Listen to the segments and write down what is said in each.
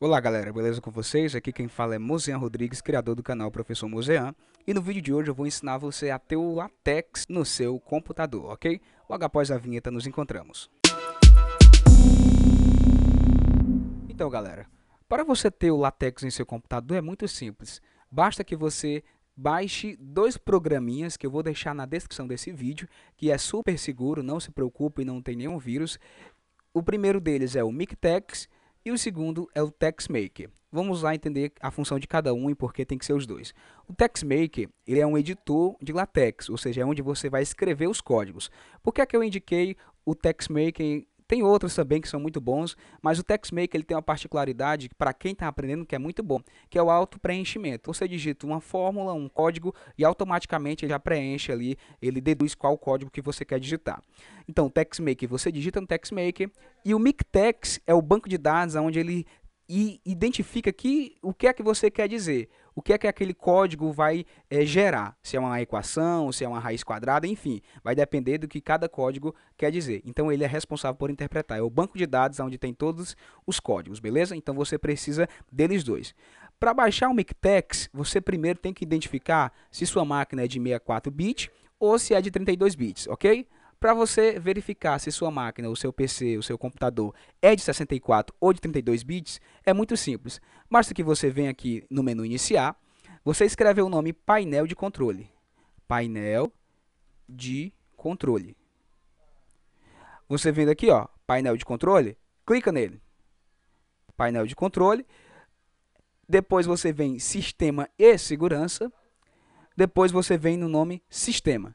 Olá galera, beleza com vocês? Aqui quem fala é Mozean Rodrigues, criador do canal Professor Mozean, e no vídeo de hoje eu vou ensinar você a ter o LaTeX no seu computador, ok? Logo após a vinheta nos encontramos. Então galera, para você ter o LaTeX em seu computador é muito simples, basta que você baixe dois programinhas que eu vou deixar na descrição desse vídeo, que é super seguro, não se preocupe, não tem nenhum vírus. O primeiro deles é o MicTex e o segundo é o TextMaker. Vamos lá entender a função de cada um e por que tem que ser os dois. O TextMaker ele é um editor de LaTeX, ou seja, é onde você vai escrever os códigos. Por que, é que eu indiquei o TextMaker tem outros também que são muito bons, mas o TextMaker ele tem uma particularidade para quem está aprendendo que é muito bom, que é o auto-preenchimento. Você digita uma fórmula, um código e automaticamente ele já preenche ali, ele deduz qual código que você quer digitar. Então, o TextMaker, você digita no TextMaker e o MicTex é o banco de dados onde ele e identifica que, o que é que você quer dizer, o que é que aquele código vai é, gerar, se é uma equação, se é uma raiz quadrada, enfim, vai depender do que cada código quer dizer. Então ele é responsável por interpretar, é o banco de dados onde tem todos os códigos, beleza? Então você precisa deles dois. Para baixar o Mictex, você primeiro tem que identificar se sua máquina é de 64 bits ou se é de 32 bits, ok? para você verificar se sua máquina, o seu PC, o seu computador é de 64 ou de 32 bits, é muito simples. Basta que você venha aqui no menu iniciar, você escreve o nome painel de controle. Painel de controle. Você vem aqui, ó, painel de controle, clica nele. Painel de controle. Depois você vem sistema e segurança. Depois você vem no nome sistema.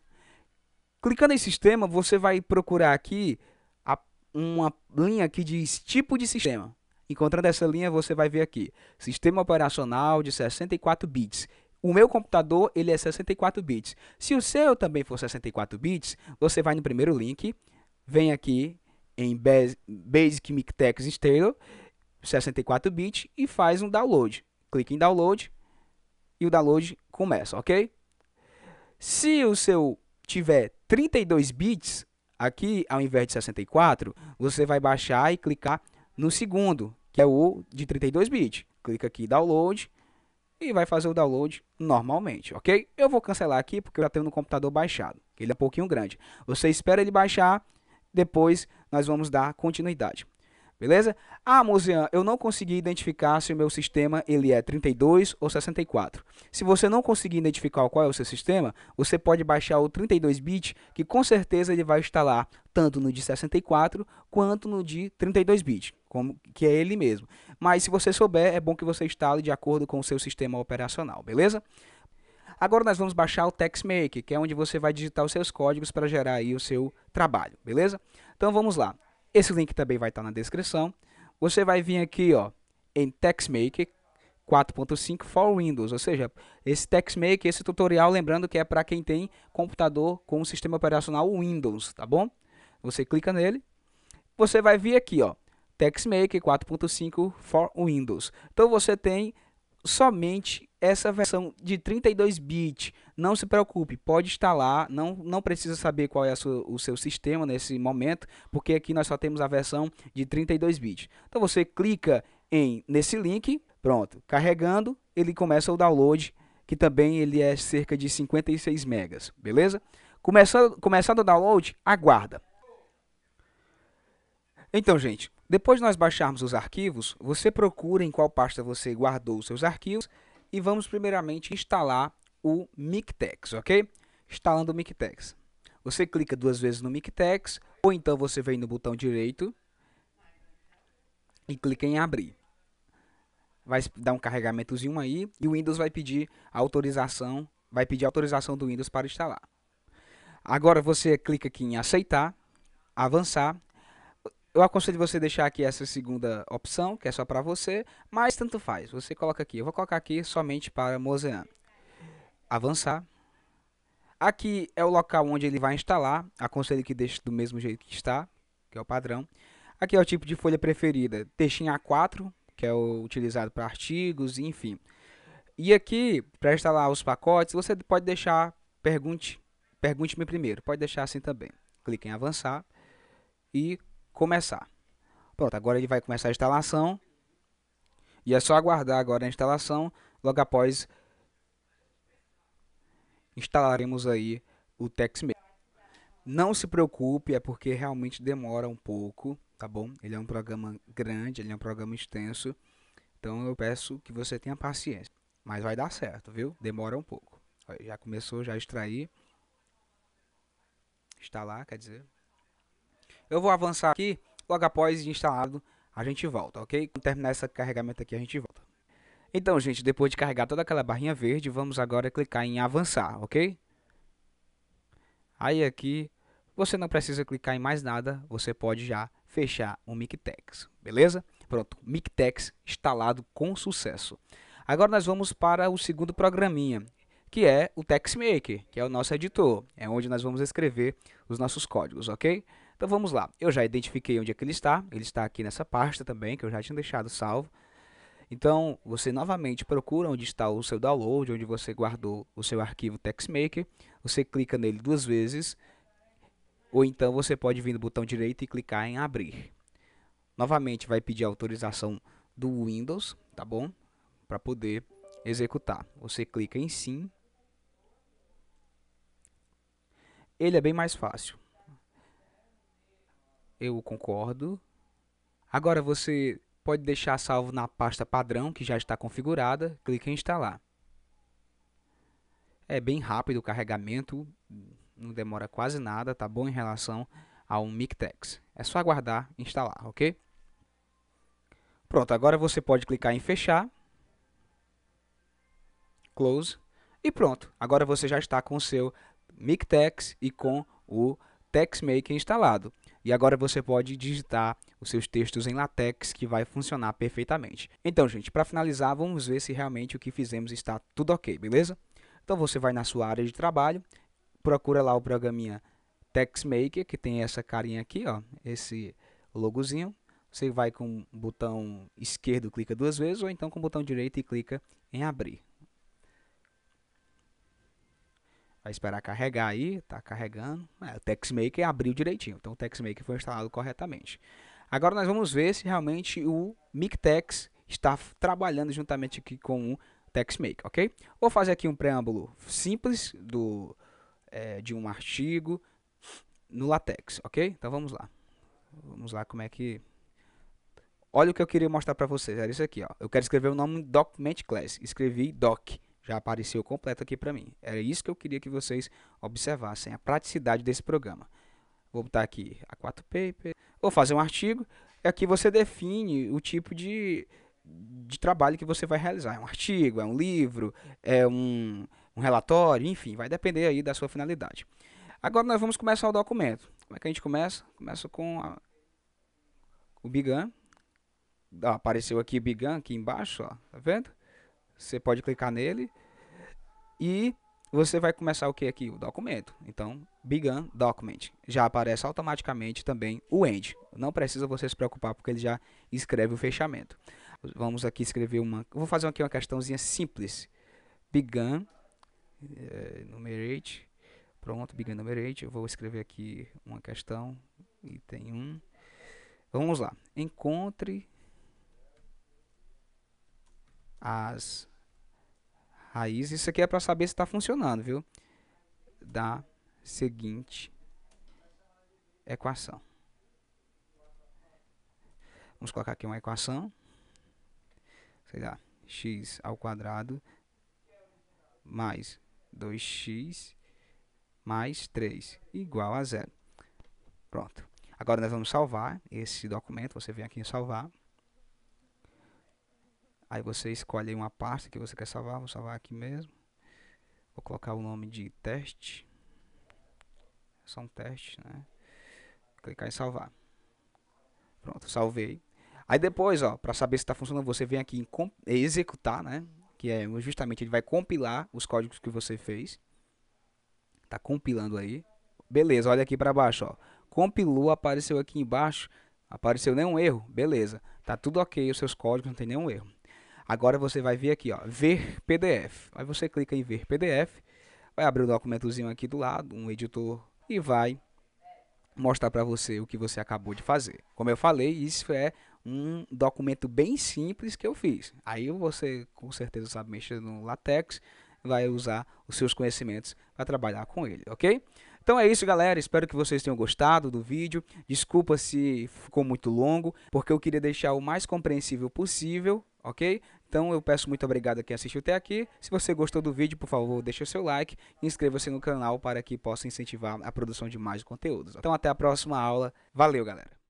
Clicando em sistema, você vai procurar aqui a, uma linha que diz tipo de sistema. Encontrando essa linha, você vai ver aqui, sistema operacional de 64 bits. O meu computador, ele é 64 bits. Se o seu também for 64 bits, você vai no primeiro link, vem aqui em Basic, Basic Mictex Stereo, 64 bits, e faz um download. Clique em download e o download começa, ok? Se o seu tiver 32 bits, aqui ao invés de 64, você vai baixar e clicar no segundo, que é o de 32 bits. Clica aqui download e vai fazer o download normalmente, ok? Eu vou cancelar aqui porque eu já tenho no computador baixado, ele é um pouquinho grande. Você espera ele baixar, depois nós vamos dar continuidade. Beleza? Ah, Mozian, eu não consegui identificar se o meu sistema ele é 32 ou 64. Se você não conseguir identificar qual é o seu sistema, você pode baixar o 32-bit, que com certeza ele vai instalar tanto no de 64 quanto no de 32-bit, que é ele mesmo. Mas se você souber, é bom que você instale de acordo com o seu sistema operacional, beleza? Agora nós vamos baixar o TextMake, que é onde você vai digitar os seus códigos para gerar aí o seu trabalho, beleza? Então vamos lá. Esse link também vai estar tá na descrição. Você vai vir aqui ó, em TextMaker 4.5 for Windows, ou seja, esse TextMaker, esse tutorial, lembrando que é para quem tem computador com o sistema operacional Windows, tá bom? Você clica nele, você vai vir aqui, ó, TextMaker 4.5 for Windows. Então você tem somente essa versão de 32 bits. Não se preocupe, pode instalar, não, não precisa saber qual é sua, o seu sistema nesse momento, porque aqui nós só temos a versão de 32 bits. Então você clica em nesse link, pronto, carregando, ele começa o download, que também ele é cerca de 56 megas, beleza? Começando, começando o download, aguarda. Então, gente, depois de nós baixarmos os arquivos, você procura em qual pasta você guardou os seus arquivos e vamos primeiramente instalar o Mictex, ok? Instalando o Mictex. Você clica duas vezes no Mictex, ou então você vem no botão direito e clica em abrir. Vai dar um carregamentozinho aí e o Windows vai pedir autorização, vai pedir autorização do Windows para instalar. Agora você clica aqui em aceitar, avançar eu aconselho você deixar aqui essa segunda opção, que é só para você, mas tanto faz. Você coloca aqui. Eu vou colocar aqui somente para Mozean. Avançar. Aqui é o local onde ele vai instalar. Aconselho que deixe do mesmo jeito que está, que é o padrão. Aqui é o tipo de folha preferida, textinho A4, que é o utilizado para artigos, enfim. E aqui, para instalar os pacotes, você pode deixar pergunte, pergunte-me primeiro. Pode deixar assim também. Clique em avançar e começar. Pronto, agora ele vai começar a instalação. E é só aguardar agora a instalação. Logo após, instalaremos aí o TextMate. Não se preocupe, é porque realmente demora um pouco, tá bom? Ele é um programa grande, ele é um programa extenso. Então eu peço que você tenha paciência. Mas vai dar certo, viu? Demora um pouco. Já começou, já extrair. Instalar, quer dizer. Eu vou avançar aqui, logo após instalado, a gente volta, ok? Quando terminar esse carregamento aqui, a gente volta. Então, gente, depois de carregar toda aquela barrinha verde, vamos agora clicar em avançar, ok? Aí aqui, você não precisa clicar em mais nada, você pode já fechar o Mictex, beleza? Pronto, Mictex instalado com sucesso. Agora nós vamos para o segundo programinha, que é o TextMaker, que é o nosso editor. É onde nós vamos escrever os nossos códigos, ok? Então vamos lá. Eu já identifiquei onde é que ele está. Ele está aqui nessa pasta também, que eu já tinha deixado salvo. Então, você novamente procura onde está o seu download, onde você guardou o seu arquivo TextMaker. Você clica nele duas vezes. Ou então você pode vir no botão direito e clicar em abrir. Novamente vai pedir autorização do Windows, tá bom? Para poder executar. Você clica em sim. Ele é bem mais fácil eu concordo. Agora você pode deixar salvo na pasta padrão que já está configurada, clique em instalar. É bem rápido o carregamento, não demora quase nada, tá bom em relação ao Mictex. É só aguardar instalar, ok? Pronto, agora você pode clicar em fechar, close e pronto. Agora você já está com o seu Mictex e com o TexMaker instalado e agora você pode digitar os seus textos em latex que vai funcionar perfeitamente. Então, gente, para finalizar, vamos ver se realmente o que fizemos está tudo ok, beleza? Então você vai na sua área de trabalho, procura lá o programinha TextMaker, que tem essa carinha aqui, ó, esse logozinho. Você vai com o botão esquerdo, clica duas vezes, ou então com o botão direito e clica em abrir. Vai esperar carregar aí, tá carregando. É, o TextMaker abriu direitinho, então o TextMaker foi instalado corretamente. Agora nós vamos ver se realmente o Mictex está trabalhando juntamente aqui com o TextMaker, ok? Vou fazer aqui um preâmbulo simples do, é, de um artigo no LaTeX, ok? Então vamos lá. Vamos lá como é que... Olha o que eu queria mostrar para vocês, era isso aqui, ó. Eu quero escrever o nome Document Class, escrevi doc já apareceu completo aqui para mim. Era isso que eu queria que vocês observassem, a praticidade desse programa. Vou botar aqui A4 Paper, vou fazer um artigo. Aqui é você define o tipo de, de trabalho que você vai realizar. É um artigo, é um livro, é um, um relatório, enfim, vai depender aí da sua finalidade. Agora nós vamos começar o documento. Como é que a gente começa? Começa com a, o Bigan. Ah, apareceu aqui o Bigan aqui embaixo, ó, tá vendo? Você pode clicar nele e você vai começar o que aqui? O documento. Então, Begin Document. Já aparece automaticamente também o End. Não precisa você se preocupar, porque ele já escreve o fechamento. Vamos aqui escrever uma... Vou fazer aqui uma questãozinha simples. Begin eh, numerate. Pronto, Begin numerate. Eu vou escrever aqui uma questão, item 1. Vamos lá. Encontre as raízes. Isso aqui é para saber se está funcionando, viu? Da seguinte equação. Vamos colocar aqui uma equação. Sei lá, x ao quadrado mais 2x mais 3 igual a zero. Pronto. Agora nós vamos salvar esse documento. Você vem aqui em salvar. Aí você escolhe uma pasta que você quer salvar. Vou salvar aqui mesmo. Vou colocar o nome de teste. É só um teste, né? Clicar em salvar. Pronto, salvei. Aí depois, ó, para saber se está funcionando, você vem aqui em executar, né? Que é justamente ele vai compilar os códigos que você fez. Tá compilando aí. Beleza, olha aqui para baixo, ó. Compilou, apareceu aqui embaixo. Apareceu nenhum erro, beleza. Tá tudo ok, os seus códigos não tem nenhum erro. Agora você vai vir aqui, ó, ver PDF. Aí você clica em ver PDF, vai abrir o um documentozinho aqui do lado, um editor, e vai mostrar para você o que você acabou de fazer. Como eu falei, isso é um documento bem simples que eu fiz. Aí você com certeza sabe mexer no LaTeX, vai usar os seus conhecimentos para trabalhar com ele, ok? Então é isso, galera. Espero que vocês tenham gostado do vídeo. Desculpa se ficou muito longo, porque eu queria deixar o mais compreensível possível, ok? Então eu peço muito obrigado a quem assistiu até aqui. Se você gostou do vídeo, por favor, deixe o seu like e inscreva-se no canal para que possa incentivar a produção de mais conteúdos. Então até a próxima aula. Valeu, galera!